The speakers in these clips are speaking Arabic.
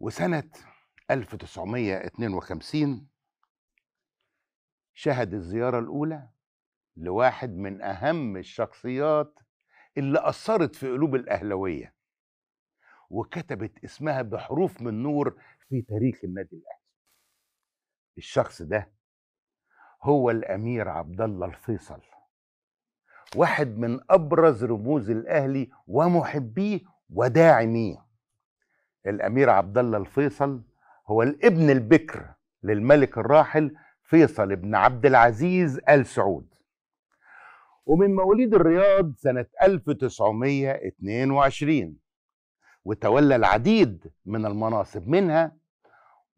وسنة 1952 شهد الزيارة الأولى لواحد من أهم الشخصيات اللي أثرت في قلوب الأهلوية وكتبت اسمها بحروف من نور في تاريخ النادي الأهلي الشخص ده هو الأمير عبد الله الفيصل واحد من أبرز رموز الأهلي ومحبيه وداعميه الامير عبد الله الفيصل هو الابن البكر للملك الراحل فيصل بن عبد العزيز ال سعود ومن مواليد الرياض سنة 1922 وتولى العديد من المناصب منها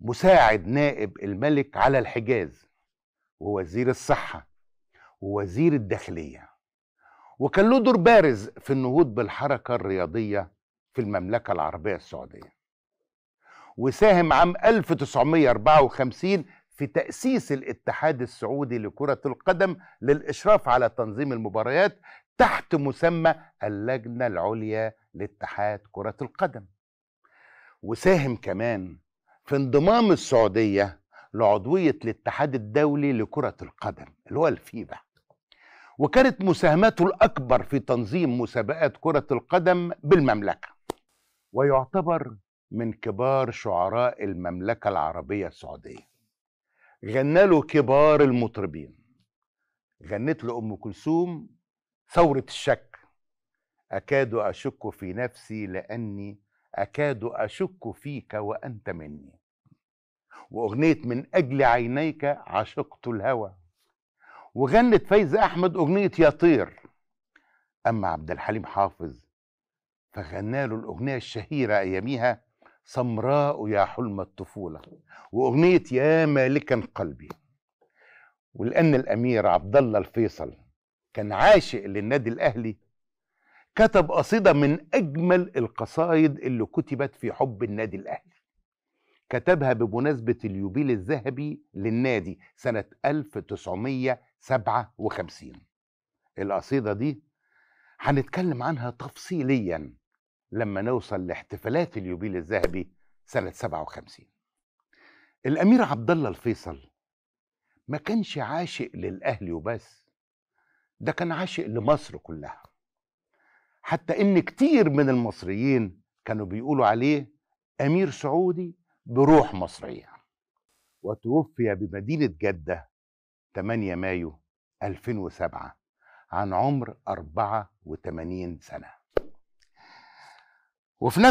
مساعد نائب الملك على الحجاز ووزير الصحة ووزير الداخلية وكان له دور بارز في النهوض بالحركة الرياضية في المملكة العربية السعودية وساهم عام 1954 في تأسيس الاتحاد السعودي لكرة القدم للإشراف على تنظيم المباريات تحت مسمى اللجنة العليا لاتحاد كرة القدم وساهم كمان في انضمام السعودية لعضوية الاتحاد الدولي لكرة القدم اللي هو الفيفا وكانت مساهماته الأكبر في تنظيم مسابقات كرة القدم بالمملكة ويعتبر من كبار شعراء المملكة العربية السعودية غنى له كبار المطربين غنت له أم كلثوم ثورة الشك أكاد أشك في نفسي لأني أكاد أشك فيك وأنت مني وأغنية من أجل عينيك عشقت الهوى وغنت فايزة أحمد أغنية يا طير أما عبد الحليم حافظ فغنى له الأغنية الشهيرة أياميها سمراء يا حلم الطفولة وأغنية يا مالكا قلبي ولأن الأمير عبد الله الفيصل كان عاشق للنادي الأهلي كتب قصيدة من أجمل القصايد اللي كتبت في حب النادي الأهلي كتبها بمناسبة اليوبيل الذهبي للنادي سنة 1957 القصيدة دي هنتكلم عنها تفصيليا لما نوصل لاحتفالات اليوبيل الذهبي سنة 57 الأمير عبد الله الفيصل ما كانش عاشق للأهلي وبس ده كان عاشق لمصر كلها حتى إن كتير من المصريين كانوا بيقولوا عليه أمير سعودي بروح مصرية وتوفي بمدينة جدة 8 مايو 2007 عن عمر 84 سنة وفي نفس